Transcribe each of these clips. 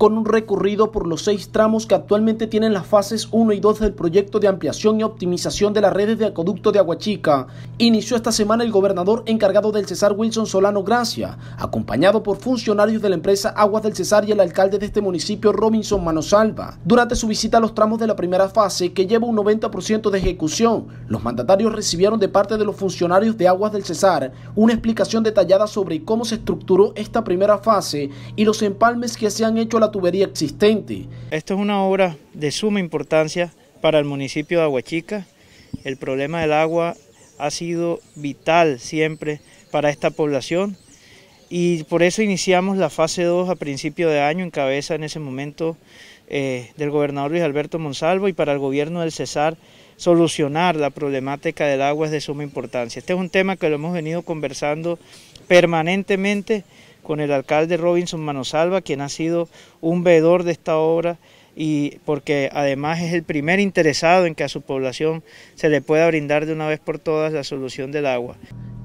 con un recorrido por los seis tramos que actualmente tienen las fases 1 y 2 del proyecto de ampliación y optimización de las redes de acueducto de Aguachica. Inició esta semana el gobernador encargado del Cesar Wilson Solano Gracia, acompañado por funcionarios de la empresa Aguas del Cesar y el alcalde de este municipio Robinson Manosalva. Durante su visita a los tramos de la primera fase, que lleva un 90% de ejecución, los mandatarios recibieron de parte de los funcionarios de Aguas del Cesar una explicación detallada sobre cómo se estructuró esta primera fase y los empalmes que se han hecho a la tubería existente. Esto es una obra de suma importancia para el municipio de Aguachica. El problema del agua ha sido vital siempre para esta población y por eso iniciamos la fase 2 a principio de año en cabeza en ese momento eh, del gobernador Luis Alberto Monsalvo y para el gobierno del Cesar solucionar la problemática del agua es de suma importancia. Este es un tema que lo hemos venido conversando permanentemente con el alcalde Robinson Manosalva, quien ha sido un veedor de esta obra y porque además es el primer interesado en que a su población se le pueda brindar de una vez por todas la solución del agua.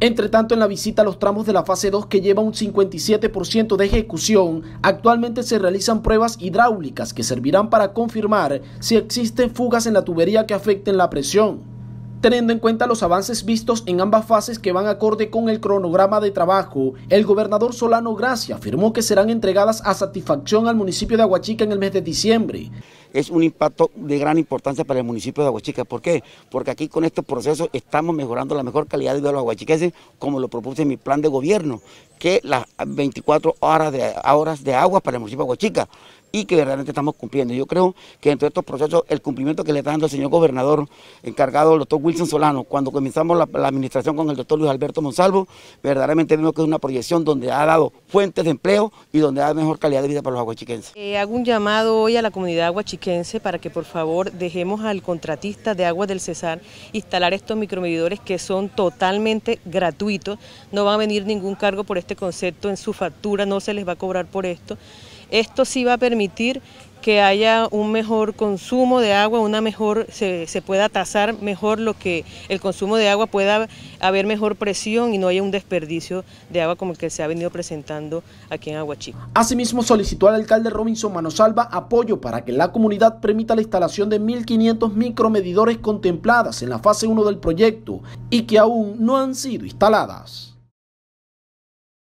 Entre tanto, en la visita a los tramos de la fase 2 que lleva un 57% de ejecución, actualmente se realizan pruebas hidráulicas que servirán para confirmar si existen fugas en la tubería que afecten la presión. Teniendo en cuenta los avances vistos en ambas fases que van acorde con el cronograma de trabajo, el gobernador Solano Gracia afirmó que serán entregadas a satisfacción al municipio de Aguachica en el mes de diciembre. Es un impacto de gran importancia para el municipio de Aguachica. ¿Por qué? Porque aquí con estos procesos estamos mejorando la mejor calidad de vida de los aguachiqueses, como lo propuse en mi plan de gobierno que las 24 horas de, horas de agua para el municipio de Aguachica y que verdaderamente estamos cumpliendo. Yo creo que entre estos procesos, el cumplimiento que le está dando el señor gobernador encargado, el doctor Wilson Solano, cuando comenzamos la, administración con el doctor Luis Alberto Monsalvo, verdaderamente vemos que es una proyección donde ha dado fuentes de empleo y donde da mejor calidad de vida para los aguachiquenses. Eh, hago un llamado hoy a la comunidad aguachiquense para que por favor dejemos al contratista de aguas del Cesar instalar estos micromedidores que son totalmente gratuitos, no va a venir ningún cargo por este este concepto en su factura, no se les va a cobrar por esto. Esto sí va a permitir que haya un mejor consumo de agua, una mejor se, pueda tasar mejor lo que el consumo de agua pueda haber mejor presión y no haya un desperdicio de agua como el que se ha venido presentando aquí en aguachico Asimismo solicitó al alcalde Robinson Manosalva apoyo para que la comunidad permita la instalación de 1.500 micromedidores contempladas en la fase 1 del proyecto y que aún no han sido instaladas.